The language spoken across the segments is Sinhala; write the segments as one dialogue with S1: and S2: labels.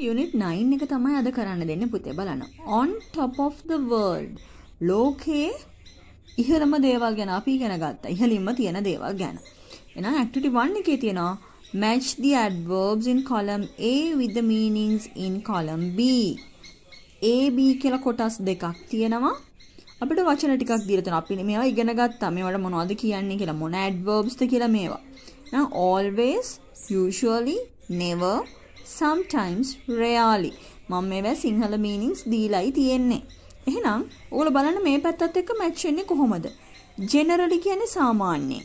S1: යුනිට් 9 එක තමයි අද කරන්න දෙන්නේ පුතේ බලන්න. on top of the world ලෝකයේ ඉහළම දේවල් ගැන අපි ඉගෙන ගත්තා. ඉහළින්ම තියෙන දේවල් ගැන. එහෙනම් activity 1 එකේ තියෙනවා match the adverbs in column A with the meanings in column B. A B කියලා කොටස් දෙකක් තියෙනවා. අපිට වචන ටිකක් දීලා තියෙනවා. අපි මේවා ඉගෙන ගත්තා. මේවට මොනවද කියන්නේ කියලා මොන adverbs ද කියලා මේවා. එහෙනම් always, usually, never sometimes rarely මම මේවා සිංහල meanings දීලායි තියෙන්නේ. එහෙනම් ඕගොල්ලෝ බලන්න මේ පැත්තත් එක්ක මැච් වෙන්නේ කොහොමද? generally කියන්නේ සාමාන්‍යයෙන්.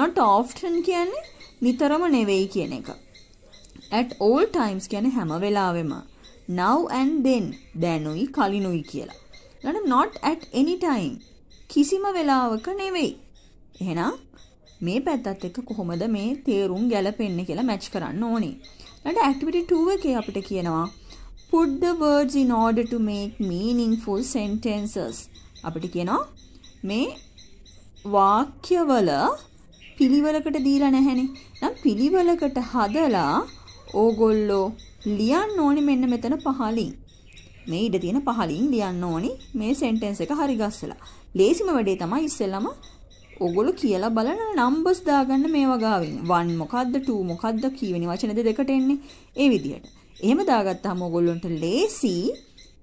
S1: not often කියන්නේ නිතරම නෙවෙයි කියන එක. at all times කියන්නේ හැම වෙලාවෙම. now and then දැනුයි කලිනුයි කියලා. ඊළඟ not at any time කිසිම වෙලාවක නෙවෙයි. එහෙනම් මේ පැත්තත් එක්ක කොහොමද මේ තේරුම් ගැලපෙන්නේ කියලා මැච් කරන්න ඕනේ. ඊළඟ ඇක්ටිවිටි 2 එකේ අපිට කියනවා put the words in order to make meaningful sentences අපිට කියනවා මේ වාක්‍යවල පිළිවෙලකට දීලා නැහැනේ. නම් පිළිවෙලකට හදලා ඕගොල්ලෝ ලියන්න ඕනේ මෙන්න මෙතන පහලින්. මේ ඉඩ තියෙන පහලින් ලියන්න ඕනේ මේ සෙන්ටෙන්ස් එක හරි ගස්සලා. ලේසිම වැඩේ තමයි ඉස්සෙල්ලම ඔගොල්ලෝ කියලා බලන නම්බර්ස් දාගන්න මේවා ගාවින් 1 මොකද්ද 2 මොකද්ද කීවෙනි වචන දෙකකට එන්නේ ඒ විදිහට. එහෙම දාගත්තාම ඔගොල්ලන්ට ලේසි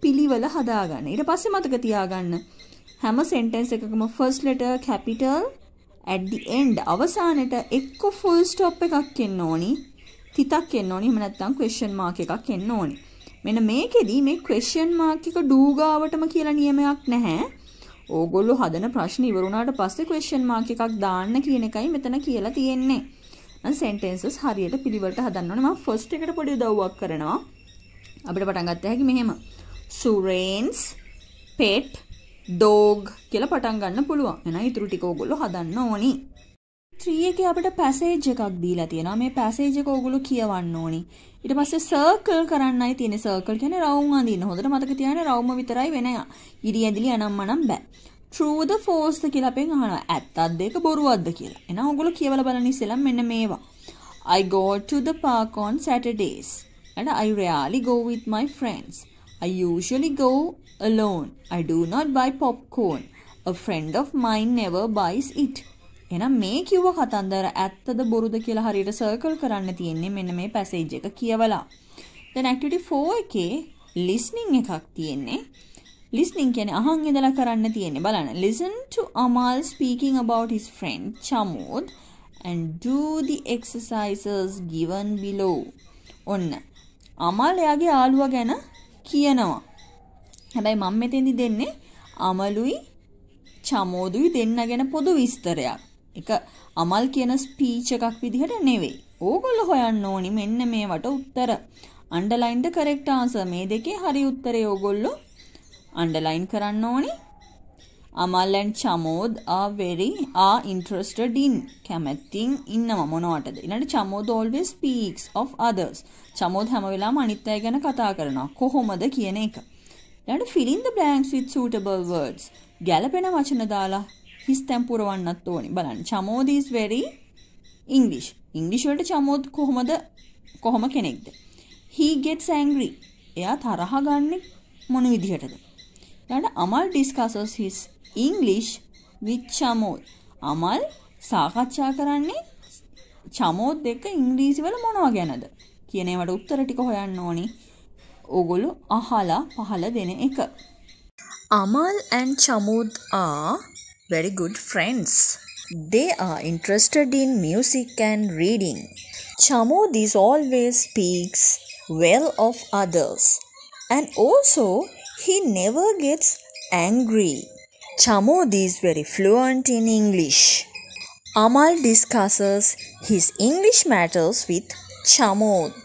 S1: පිළිවෙල හදාගන්න. ඊට පස්සේ මතක තියාගන්න හැම sentence එකකම first letter capital at the end අවසානයේ එක්ක full stop එකක් එන්න ඕනි. තිතක් එන්න ඕනි. එහෙම නැත්නම් question mark එකක් එන්න ඕනි. මෙන්න මේකෙදි මේ question mark එක do ගාවටම කියලා නියමයක් නැහැ. ඕගොල්ලෝ හදන ප්‍රශ්න ඉවරුණාට පස්සේ question mark එකක් දාන්න කියන එකයි මෙතන කියලා තියෙන්නේ. නම් sentences හරියට පිළිවෙලට හදන්න ඕනේ. මම first එකට පොඩි උදව්වක් කරනවා. අපිට පටන් ගත්ත හැකි මෙහෙම. Sureens pet dog කියලා පටන් ගන්න පුළුවන්. එහෙනම් ඊටු ටික ඕගොල්ලෝ හදන්න ඕනේ. ත්‍රී එකේ අපිට පැසේජ් එකක් දීලා තියෙනවා. මේ පැසේජ් එක ඕගොල්ලෝ කියවන්න ඕනි. ඊට පස්සේ සර්කල් කරන්නයි තියෙන්නේ. සර්කල් කියන්නේ රවුම් අඳින්න. හොඳට මතක තියාගන්න රවුම විතරයි වෙන ඉරි ඇඳිලි අනම්මනම් බෑ. true ද false ද කියලා අපෙන් අහනවා. ඇත්තක්ද ඒක බොරුවක්ද කියලා. එහෙනම් ඕගොල්ලෝ කියවලා බලන්න ඉස්සෙල්ලා මෙන්න මේවා. I go to the park on Saturdays. And I rarely go with my friends. I usually go alone. I do not buy popcorn. A friend of mine never buys it. එහෙනම් මේ කිව්ව කතන්දර ඇත්තද බොරුද කියලා හරියට සර්කල් කරන්න තියෙන්නේ මෙන්න මේ පැසේජ් එක කියවලා. දැන් ඇක්ටිවිටි 4 එකේ listening එකක් තියෙන්නේ. listening කියන්නේ අහන් ඉඳලා කරන්න තියෙන්නේ. බලන්න. Listen to Amal speaking about his friend Chamud and do the exercises given below. ඔන්න. අමල් එයාගේ යාළුවා ගැන කියනවා. හැබැයි මම මෙතෙන්දි දෙන්නේ අමලුයි චමෝදුයි දෙන්න ගැන පොදු විස්තරයක්. එක අමල් කියන ස්පීච් එකක් විදිහට නෙවෙයි. ඕගොල්ලෝ හොයන්න ඕනි මෙන්න මේවට උත්තර. අන්ඩර්ලයින් ද කරෙක්ට් ආන්සර් මේ දෙකේ හරි උත්තරය ඕගොල්ලෝ අන්ඩර්ලයින් කරන්න ඕනි. Amal and චමෝද් are very are interested in කැමැත්තෙන් ඉන්නව මොනවටද? ඊළඟට චමෝද් always speaks of others. චමෝද් හැම වෙලාවෙම අනිත් අය ගැන කතා කරනවා. කොහොමද කියන එක. ඊළඟට fill in the blanks with suitable words. ගැළපෙන වචන දාලා හිස් තැන් පුරවන්නත් ඕනි. බලන්න. චමෝද is very English. ඉංග්‍රීසි වලට චමෝද කොහොමද කොහොම කෙනෙක්ද? He gets angry. එයා තරහ ගන්නෙ මොන විදිහටද? ඊළඟට Amal discusses his English with Chamod. Amal සාකච්ඡා කරන්නේ චමෝත් එක්ක ඉංග්‍රීසි වල මොනවා ගැනද කියන ඒවට උත්තර ටික හොයන්න ඕනි. ඕගොල්ලෝ අහලා පහල දෙන එක. Amal and Chamod are Very good, friends. They are interested in music and reading. Chamodis always speaks well of others and also he never gets angry. Chamodi is very fluent in English. Amal discusses his English matters with Chamod.